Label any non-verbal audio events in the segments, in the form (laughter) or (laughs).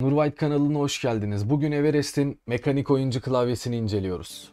Nurvayt kanalına hoş geldiniz. Bugün Everest'in mekanik oyuncu klavyesini inceliyoruz.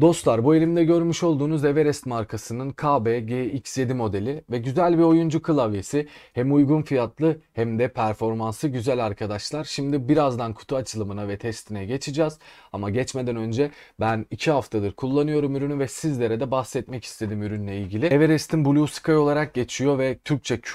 Dostlar bu elimde görmüş olduğunuz Everest markasının kbgx 7 modeli ve güzel bir oyuncu klavyesi hem uygun fiyatlı hem de performansı güzel arkadaşlar. Şimdi birazdan kutu açılımına ve testine geçeceğiz ama geçmeden önce ben 2 haftadır kullanıyorum ürünü ve sizlere de bahsetmek istedim ürünle ilgili. Everest'in Blue Sky olarak geçiyor ve Türkçe Q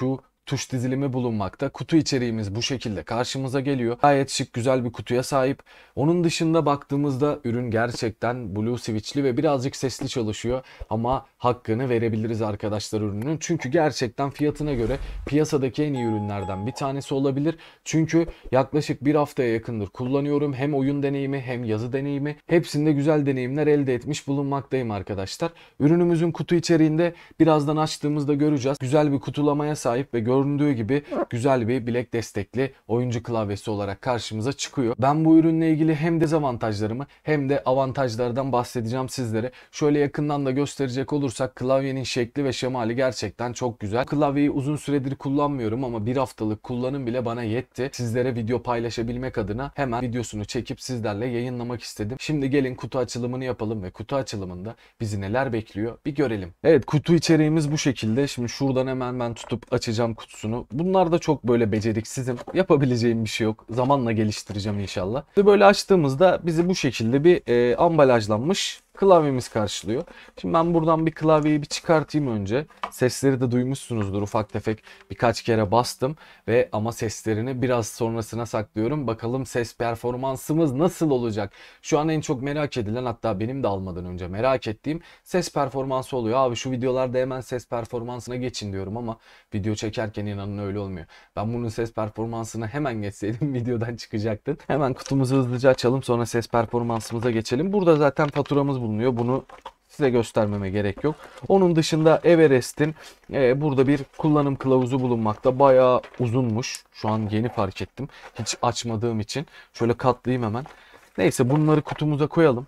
tuş dizilimi bulunmakta. Kutu içeriğimiz bu şekilde karşımıza geliyor. Gayet şık güzel bir kutuya sahip. Onun dışında baktığımızda ürün gerçekten Blue Switch'li ve birazcık sesli çalışıyor. Ama hakkını verebiliriz arkadaşlar ürünün. Çünkü gerçekten fiyatına göre piyasadaki en iyi ürünlerden bir tanesi olabilir. Çünkü yaklaşık bir haftaya yakındır kullanıyorum. Hem oyun deneyimi hem yazı deneyimi. Hepsinde güzel deneyimler elde etmiş bulunmaktayım arkadaşlar. Ürünümüzün kutu içeriğinde birazdan açtığımızda göreceğiz. Güzel bir kutulamaya sahip ve gö göründüğü gibi güzel bir bilek destekli oyuncu klavyesi olarak karşımıza çıkıyor. Ben bu ürünle ilgili hem dezavantajlarımı hem de avantajlardan bahsedeceğim sizlere. Şöyle yakından da gösterecek olursak klavyenin şekli ve şemali gerçekten çok güzel. Klavyeyi uzun süredir kullanmıyorum ama bir haftalık kullanım bile bana yetti. Sizlere video paylaşabilmek adına hemen videosunu çekip sizlerle yayınlamak istedim. Şimdi gelin kutu açılımını yapalım ve kutu açılımında bizi neler bekliyor bir görelim. Evet kutu içeriğimiz bu şekilde. Şimdi şuradan hemen ben tutup açacağım kutu kutusunu. Bunlar da çok böyle beceriksizim. Yapabileceğim bir şey yok. Zamanla geliştireceğim inşallah. Böyle açtığımızda bizi bu şekilde bir e, ambalajlanmış klavyemiz karşılıyor. Şimdi ben buradan bir klavyeyi bir çıkartayım önce. Sesleri de duymuşsunuzdur ufak tefek birkaç kere bastım ve ama seslerini biraz sonrasına saklıyorum. Bakalım ses performansımız nasıl olacak? Şu an en çok merak edilen hatta benim de almadan önce merak ettiğim ses performansı oluyor. Abi şu videolarda hemen ses performansına geçin diyorum ama video çekerken inanın öyle olmuyor. Ben bunun ses performansını hemen geçseydim (laughs) videodan çıkacaktın. Hemen kutumuzu hızlıca açalım sonra ses performansımıza geçelim. Burada zaten faturamız bulunuyor. Bunu size göstermeme gerek yok. Onun dışında Everest'in e, burada bir kullanım kılavuzu bulunmakta. Bayağı uzunmuş. Şu an yeni fark ettim. Hiç açmadığım için. Şöyle katlayayım hemen. Neyse bunları kutumuza koyalım.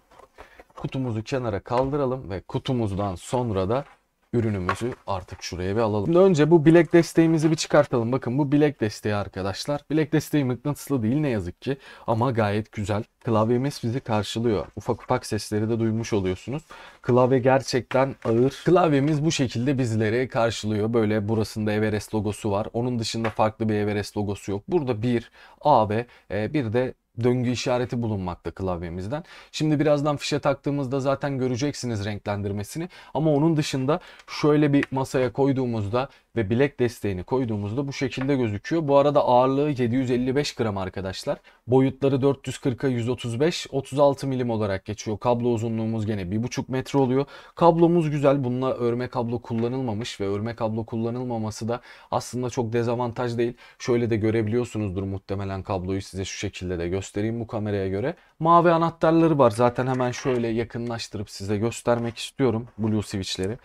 Kutumuzu kenara kaldıralım ve kutumuzdan sonra da ürünümüzü artık şuraya bir alalım. Şimdi önce bu bilek desteğimizi bir çıkartalım. Bakın bu bilek desteği arkadaşlar. Bilek desteği mıknatıslı değil ne yazık ki ama gayet güzel. Klavyemiz bizi karşılıyor. Ufak ufak sesleri de duymuş oluyorsunuz. Klavye gerçekten ağır. Klavyemiz bu şekilde bizleri karşılıyor. Böyle burasında Everest logosu var. Onun dışında farklı bir Everest logosu yok. Burada bir A ve e, bir de döngü işareti bulunmakta klavyemizden. Şimdi birazdan fişe taktığımızda zaten göreceksiniz renklendirmesini. Ama onun dışında şöyle bir masaya koyduğumuzda ve bilek desteğini koyduğumuzda bu şekilde gözüküyor. Bu arada ağırlığı 755 gram arkadaşlar. Boyutları 440'a 135, 36 milim olarak geçiyor. Kablo uzunluğumuz gene 1,5 metre oluyor. Kablomuz güzel. Bununla örme kablo kullanılmamış ve örme kablo kullanılmaması da aslında çok dezavantaj değil. Şöyle de görebiliyorsunuzdur muhtemelen kabloyu size şu şekilde de göstereyim bu kameraya göre. Mavi anahtarları var. Zaten hemen şöyle yakınlaştırıp size göstermek istiyorum Blue Switch'leri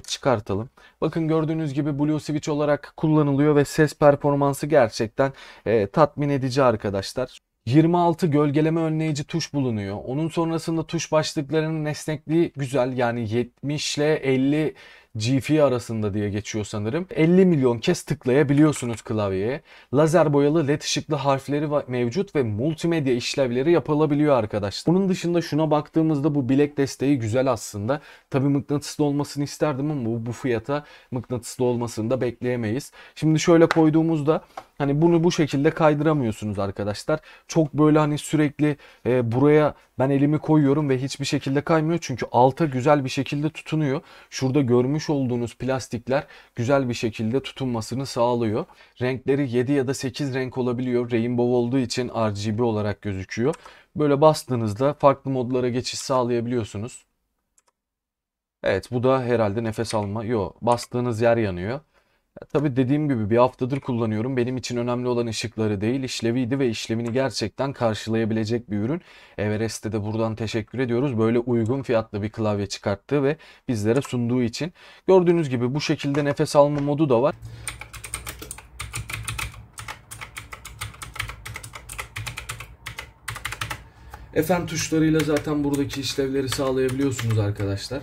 çıkartalım. Bakın gördüğünüz gibi Blue Switch olarak kullanılıyor ve ses performansı gerçekten e, tatmin edici arkadaşlar. 26 gölgeleme önleyici tuş bulunuyor. Onun sonrasında tuş başlıklarının esnekliği güzel yani 70 ile 50 GF arasında diye geçiyor sanırım. 50 milyon kez tıklayabiliyorsunuz klavyeye. Lazer boyalı led ışıklı harfleri mevcut ve multimedya işlevleri yapılabiliyor arkadaşlar. Bunun dışında şuna baktığımızda bu bilek desteği güzel aslında. Tabi mıknatıslı olmasını isterdim ama bu, bu fiyata mıknatıslı olmasını da bekleyemeyiz. Şimdi şöyle koyduğumuzda Hani bunu bu şekilde kaydıramıyorsunuz arkadaşlar. Çok böyle hani sürekli e, buraya ben elimi koyuyorum ve hiçbir şekilde kaymıyor. Çünkü alta güzel bir şekilde tutunuyor. Şurada görmüş olduğunuz plastikler güzel bir şekilde tutunmasını sağlıyor. Renkleri 7 ya da 8 renk olabiliyor. Rainbow olduğu için RGB olarak gözüküyor. Böyle bastığınızda farklı modlara geçiş sağlayabiliyorsunuz. Evet bu da herhalde nefes alma. Yok bastığınız yer yanıyor. Tabii dediğim gibi bir haftadır kullanıyorum. Benim için önemli olan ışıkları değil, işleviydi ve işlevini gerçekten karşılayabilecek bir ürün. Everest'e de buradan teşekkür ediyoruz. Böyle uygun fiyatlı bir klavye çıkarttığı ve bizlere sunduğu için. Gördüğünüz gibi bu şekilde nefes alma modu da var. Efendim tuşlarıyla zaten buradaki işlevleri sağlayabiliyorsunuz arkadaşlar.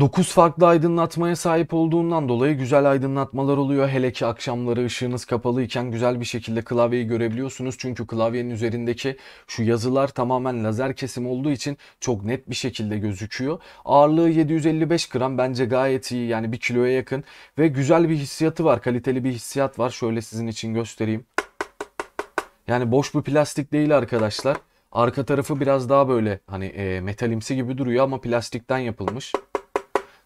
9 farklı aydınlatmaya sahip olduğundan dolayı güzel aydınlatmalar oluyor. Hele ki akşamları ışığınız kapalı iken güzel bir şekilde klavyeyi görebiliyorsunuz. Çünkü klavyenin üzerindeki şu yazılar tamamen lazer kesim olduğu için çok net bir şekilde gözüküyor. Ağırlığı 755 gram bence gayet iyi yani bir kiloya yakın ve güzel bir hissiyatı var. Kaliteli bir hissiyat var. Şöyle sizin için göstereyim. Yani boş bir plastik değil arkadaşlar. Arka tarafı biraz daha böyle hani e, metalimsi gibi duruyor ama plastikten yapılmış.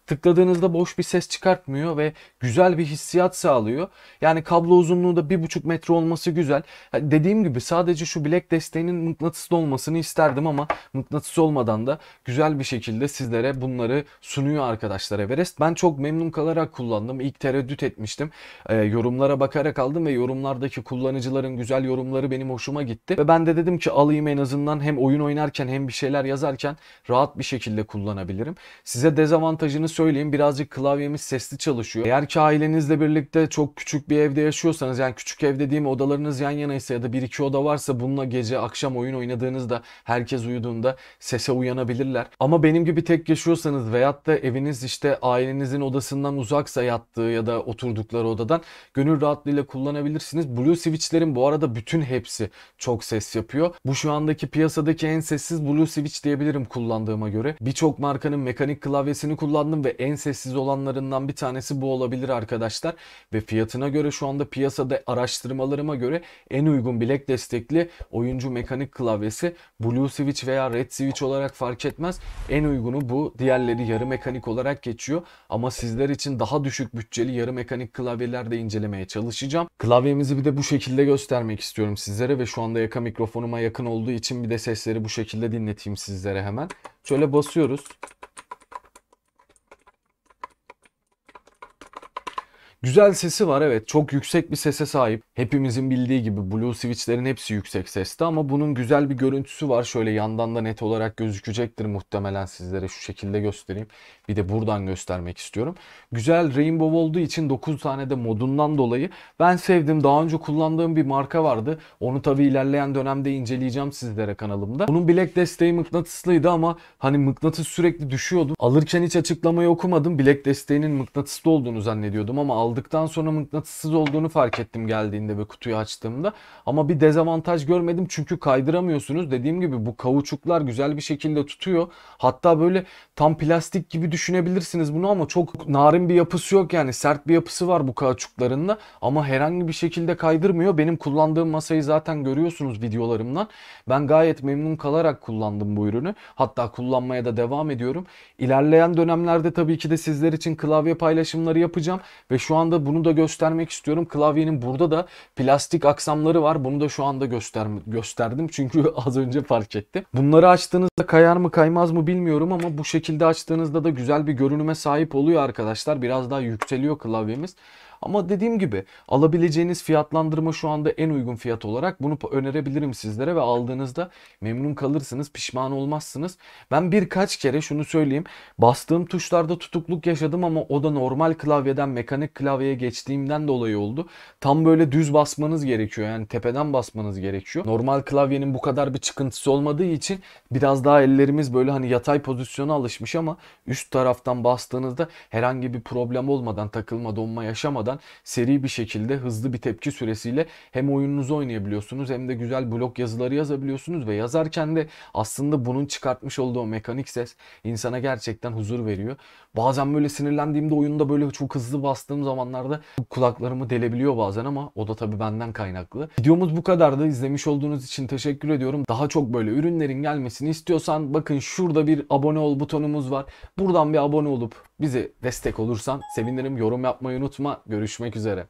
Tıkladığınızda boş bir ses çıkartmıyor ve güzel bir hissiyat sağlıyor. Yani kablo uzunluğu da 1,5 metre olması güzel. Dediğim gibi sadece şu bilek desteğinin mıknatıslı olmasını isterdim ama mıknatıs olmadan da güzel bir şekilde sizlere bunları sunuyor arkadaşlar Everest. Ben çok memnun kalarak kullandım. İlk tereddüt etmiştim. E, yorumlara bakarak aldım ve yorumlardaki kullanıcıların güzel yorumları benim hoşuma gitti. Ve ben de dedim ki alayım en azından hem oyun oynarken hem bir şeyler yazarken rahat bir şekilde kullanabilirim. Size dezavantajını söyleyeyim birazcık klavyemiz sesli çalışıyor. Eğer ki ailenizle birlikte çok küçük bir evde yaşıyorsanız yani küçük ev dediğim odalarınız yan yana ise ya da bir iki oda varsa bununla gece akşam oyun oynadığınızda herkes uyuduğunda sese uyanabilirler. Ama benim gibi tek yaşıyorsanız veyahut da eviniz işte ailenizin odasından uzaksa yattığı ya da oturdukları odadan gönül rahatlığıyla kullanabilirsiniz. Blue Switch'lerin bu arada bütün hepsi çok ses yapıyor. Bu şu andaki piyasadaki en sessiz Blue Switch diyebilirim kullandığıma göre. Birçok markanın mekanik klavyesini kullandım ve en sessiz olanlarından bir tanesi bu olabilir arkadaşlar. Ve fiyatına göre şu anda piyasada araştırmalarıma göre en uygun bilek destekli oyuncu mekanik klavyesi Blue Switch veya Red Switch olarak fark etmez. En uygunu bu. Diğerleri yarı mekanik olarak geçiyor. Ama sizler için daha düşük bütçeli yarı mekanik klavyeler de incelemeye çalışacağım. Klavyemizi bir de bu şekilde göstermek istiyorum sizlere ve şu anda yaka mikrofonuma yakın olduğu için bir de sesleri bu şekilde dinleteyim sizlere hemen. Şöyle basıyoruz. Güzel sesi var evet. Çok yüksek bir sese sahip. Hepimizin bildiği gibi Blue Switch'lerin hepsi yüksek seste ama bunun güzel bir görüntüsü var. Şöyle yandan da net olarak gözükecektir muhtemelen sizlere. Şu şekilde göstereyim. Bir de buradan göstermek istiyorum. Güzel Rainbow olduğu için 9 tane de modundan dolayı ben sevdim. Daha önce kullandığım bir marka vardı. Onu tabi ilerleyen dönemde inceleyeceğim sizlere kanalımda. Bunun bilek desteği mıknatıslıydı ama hani mıknatıs sürekli düşüyordu. Alırken hiç açıklamayı okumadım. Bilek desteğinin mıknatıslı olduğunu zannediyordum ama aldım aldıktan sonra mıknatıssız olduğunu fark ettim geldiğinde ve kutuyu açtığımda. Ama bir dezavantaj görmedim çünkü kaydıramıyorsunuz. Dediğim gibi bu kavuçuklar güzel bir şekilde tutuyor. Hatta böyle tam plastik gibi düşünebilirsiniz bunu ama çok narin bir yapısı yok yani sert bir yapısı var bu kauçuklarında ama herhangi bir şekilde kaydırmıyor. Benim kullandığım masayı zaten görüyorsunuz videolarımdan. Ben gayet memnun kalarak kullandım bu ürünü. Hatta kullanmaya da devam ediyorum. İlerleyen dönemlerde tabii ki de sizler için klavye paylaşımları yapacağım ve şu an anda bunu da göstermek istiyorum. Klavyenin burada da plastik aksamları var. Bunu da şu anda göster gösterdim. Çünkü (laughs) az önce fark etti Bunları açtığınızda kayar mı kaymaz mı bilmiyorum ama bu şekilde açtığınızda da güzel bir görünüme sahip oluyor arkadaşlar. Biraz daha yükseliyor klavyemiz. Ama dediğim gibi alabileceğiniz fiyatlandırma şu anda en uygun fiyat olarak bunu önerebilirim sizlere ve aldığınızda memnun kalırsınız, pişman olmazsınız. Ben birkaç kere şunu söyleyeyim. Bastığım tuşlarda tutukluk yaşadım ama o da normal klavyeden mekanik klavyeye geçtiğimden dolayı oldu. Tam böyle düz basmanız gerekiyor. Yani tepeden basmanız gerekiyor. Normal klavyenin bu kadar bir çıkıntısı olmadığı için biraz daha ellerimiz böyle hani yatay pozisyona alışmış ama üst taraftan bastığınızda herhangi bir problem olmadan takılma donma yaşamadan olmadan seri bir şekilde hızlı bir tepki süresiyle hem oyununuzu oynayabiliyorsunuz hem de güzel blok yazıları yazabiliyorsunuz ve yazarken de aslında bunun çıkartmış olduğu mekanik ses insana gerçekten huzur veriyor. Bazen böyle sinirlendiğimde oyunda böyle çok hızlı bastığım zamanlarda kulaklarımı delebiliyor bazen ama o da tabii benden kaynaklı. Videomuz bu kadardı. İzlemiş olduğunuz için teşekkür ediyorum. Daha çok böyle ürünlerin gelmesini istiyorsan bakın şurada bir abone ol butonumuz var. Buradan bir abone olup Bizi destek olursan sevinirim. Yorum yapmayı unutma. Görüşmek üzere.